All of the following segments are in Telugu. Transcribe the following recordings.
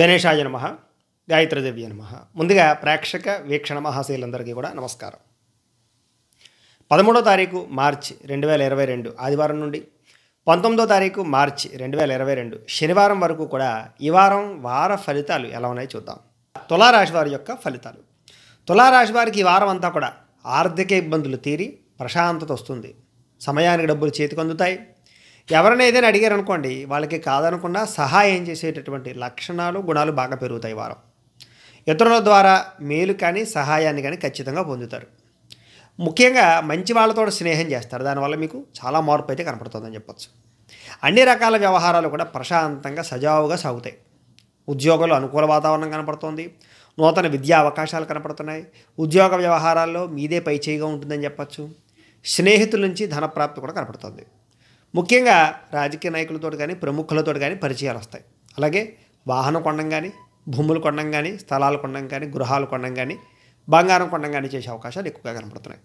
గణేశాయ నమ గాయత్రిదేవ్య నమ ముందుగా ప్రేక్షక వీక్షణ మహాశైలందరికీ కూడా నమస్కారం పదమూడో తారీఖు మార్చి రెండు వేల ఇరవై రెండు ఆదివారం నుండి పంతొమ్మిదో తారీఖు మార్చి రెండు వేల ఇరవై రెండు శనివారం వరకు కూడా ఈ వారం వార ఫలితాలు ఎలా ఉన్నాయో చూద్దాం తులారాశి వారి యొక్క ఫలితాలు తులారాశి వారికి ఈ వారం అంతా కూడా ఆర్థిక ఇబ్బందులు తీరి ప్రశాంతత వస్తుంది సమయానికి డబ్బులు చేతికి అందుతాయి ఎవరైనా ఏదైనా అడిగారు అనుకోండి వాళ్ళకి కాదనకుండా సహాయం చేసేటటువంటి లక్షణాలు గుణాలు బాగా పెరుగుతాయి వారం ఇతరుల ద్వారా మేలు కానీ సహాయాన్ని కానీ ఖచ్చితంగా పొందుతారు ముఖ్యంగా మంచి వాళ్ళతో స్నేహం చేస్తారు దానివల్ల మీకు చాలా మార్పు అయితే కనపడుతుందని చెప్పొచ్చు అన్ని రకాల వ్యవహారాలు కూడా ప్రశాంతంగా సజావుగా సాగుతాయి ఉద్యోగంలో అనుకూల వాతావరణం కనపడుతోంది నూతన విద్యా అవకాశాలు కనపడుతున్నాయి ఉద్యోగ వ్యవహారాల్లో మీదే పైచేయిగా ఉంటుందని చెప్పచ్చు స్నేహితుల నుంచి ధనప్రాప్తి కూడా కనపడుతుంది ముఖ్యంగా రాజకీయ నాయకులతో కానీ ప్రముఖులతో కానీ పరిచయాలు వస్తాయి అలాగే వాహనం కొనడం కానీ భూములు కొనడం కానీ స్థలాలు కొనడం కానీ గృహాలు కొనడం కానీ బంగారం కొనడం కానీ చేసే అవకాశాలు ఎక్కువగా కనపడుతున్నాయి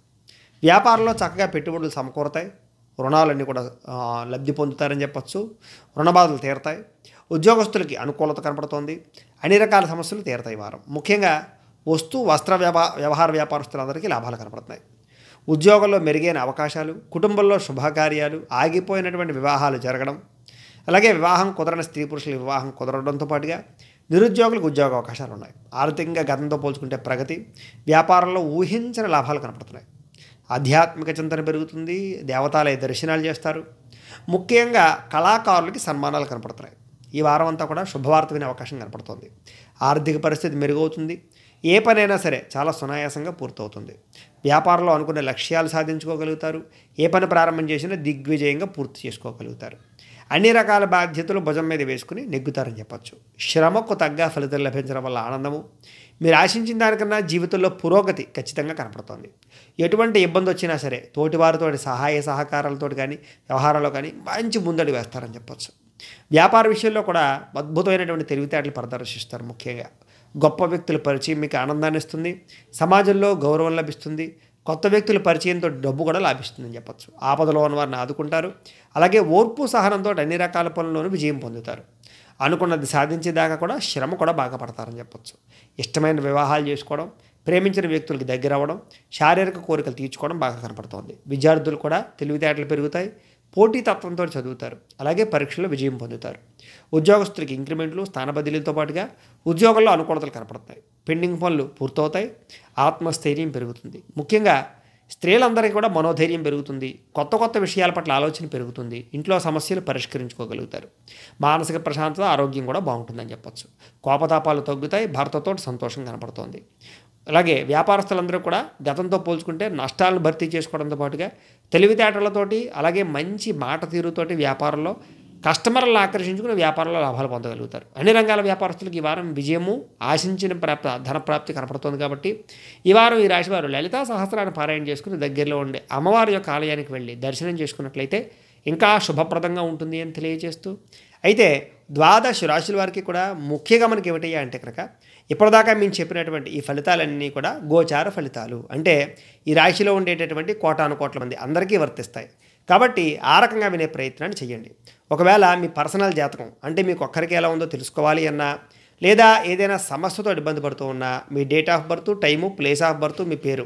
వ్యాపారంలో చక్కగా పెట్టుబడులు సమకూరుతాయి రుణాలన్నీ కూడా లబ్ధి పొందుతారని చెప్పచ్చు బాధలు తీరతాయి ఉద్యోగస్తులకి అనుకూలత కనపడుతోంది అన్ని రకాల సమస్యలు తీరతాయి వారం ముఖ్యంగా వస్తు వస్త్ర వ్యవహార వ్యాపారస్తులందరికీ లాభాలు కనపడుతున్నాయి ఉద్యోగంలో మెరుగైన అవకాశాలు కుటుంబంలో శుభకార్యాలు ఆగిపోయినటువంటి వివాహాలు జరగడం అలాగే వివాహం కుదరని స్త్రీ పురుషుల వివాహం కుదరడంతో పాటుగా నిరుద్యోగులకు ఉద్యోగ అవకాశాలు ఉన్నాయి ఆర్థికంగా గతంతో పోల్చుకుంటే ప్రగతి వ్యాపారంలో ఊహించిన లాభాలు కనపడుతున్నాయి ఆధ్యాత్మిక చింతన పెరుగుతుంది దేవతాలయ దర్శనాలు చేస్తారు ముఖ్యంగా కళాకారులకి సన్మానాలు కనపడుతున్నాయి ఈ వారం అంతా కూడా శుభవార్త వినే అవకాశం కనపడుతుంది ఆర్థిక పరిస్థితి మెరుగవుతుంది ఏ పనైనా సరే చాలా సునాయాసంగా పూర్తవుతుంది వ్యాపారంలో అనుకున్న లక్ష్యాలు సాధించుకోగలుగుతారు ఏ పని ప్రారంభం చేసినా దిగ్విజయంగా పూర్తి చేసుకోగలుగుతారు అన్ని రకాల బాధ్యతలు భుజం మీద వేసుకుని నెగ్గుతారని చెప్పచ్చు శ్రమకు తగ్గ ఫలితం లభించడం వల్ల ఆనందము మీరు ఆశించిన దానికన్నా జీవితంలో పురోగతి ఖచ్చితంగా కనపడుతోంది ఎటువంటి ఇబ్బంది వచ్చినా సరే తోటివారితో సహాయ సహకారాలతో కానీ వ్యవహారాల్లో కానీ మంచి ముందడి వేస్తారని చెప్పచ్చు వ్యాపార విషయంలో కూడా అద్భుతమైనటువంటి తెలివితేటలు ప్రదర్శిస్తారు ముఖ్యంగా గొప్ప వ్యక్తుల పరిచయం మీకు ఆనందాన్ని ఇస్తుంది సమాజంలో గౌరవం లభిస్తుంది కొత్త వ్యక్తుల పరిచయంతో డబ్బు కూడా లాభిస్తుందని చెప్పచ్చు ఆపదలో ఉన్న వారిని ఆదుకుంటారు అలాగే ఓర్పు సహనంతో అన్ని రకాల పనుల్లోనూ విజయం పొందుతారు అనుకున్నది సాధించేదాకా కూడా శ్రమ కూడా బాగా పడతారని చెప్పచ్చు ఇష్టమైన వివాహాలు చేసుకోవడం ప్రేమించిన వ్యక్తులకి దగ్గర అవ్వడం శారీరక కోరికలు తీర్చుకోవడం బాగా కనపడుతుంది విద్యార్థులు కూడా తెలివితేటలు పెరుగుతాయి పోటీతత్వంతో చదువుతారు అలాగే పరీక్షల్లో విజయం పొందుతారు ఉద్యోగస్తులకి ఇంక్రిమెంట్లు స్థాన బదిలీలతో పాటుగా ఉద్యోగంలో అనుకూలతలు కనపడతాయి పెండింగ్ పనులు పూర్తవుతాయి ఆత్మస్థైర్యం పెరుగుతుంది ముఖ్యంగా స్త్రీలందరికీ కూడా మనోధైర్యం పెరుగుతుంది కొత్త కొత్త విషయాల పట్ల ఆలోచన పెరుగుతుంది ఇంట్లో సమస్యలు పరిష్కరించుకోగలుగుతారు మానసిక ప్రశాంతత ఆరోగ్యం కూడా బాగుంటుందని చెప్పొచ్చు కోపతాపాలు తగ్గుతాయి భర్తతో సంతోషం కనపడుతోంది అలాగే వ్యాపారస్తులందరూ కూడా గతంతో పోల్చుకుంటే నష్టాలను భర్తీ చేసుకోవడంతో పాటుగా తెలివితేటలతోటి అలాగే మంచి మాట తీరుతోటి వ్యాపారంలో కస్టమర్లను ఆకర్షించుకుని వ్యాపారంలో లాభాలు పొందగలుగుతారు అన్ని రంగాల వ్యాపారస్తులకు ఈ వారం విజయము ఆశించిన ప్రాప్త ధనప్రాప్తి కనపడుతుంది కాబట్టి ఈ వారం ఈ రాశివారు లలితా సహస్రాన్ని పారాయణ చేసుకుని దగ్గరలో ఉండే అమ్మవారి యొక్క ఆలయానికి వెళ్ళి దర్శనం చేసుకున్నట్లయితే ఇంకా శుభప్రదంగా ఉంటుంది అని తెలియజేస్తూ అయితే ద్వాదశ రాశుల వారికి కూడా ముఖ్యంగా మనకి ఏమిటయ్యా అంటే కనుక ఇప్పటిదాకా మేము చెప్పినటువంటి ఈ ఫలితాలన్నీ కూడా గోచార ఫలితాలు అంటే ఈ రాశిలో ఉండేటటువంటి కోటాను కోట్ల మంది అందరికీ వర్తిస్తాయి కాబట్టి ఆ రకంగా వినే ప్రయత్నాన్ని చేయండి ఒకవేళ మీ పర్సనల్ జాతకం అంటే మీకు ఒక్కరికి ఎలా ఉందో తెలుసుకోవాలి అన్నా లేదా ఏదైనా సమస్యతో ఇబ్బంది పడుతూ ఉన్నా మీ date of birth time place of birth మీ పేరు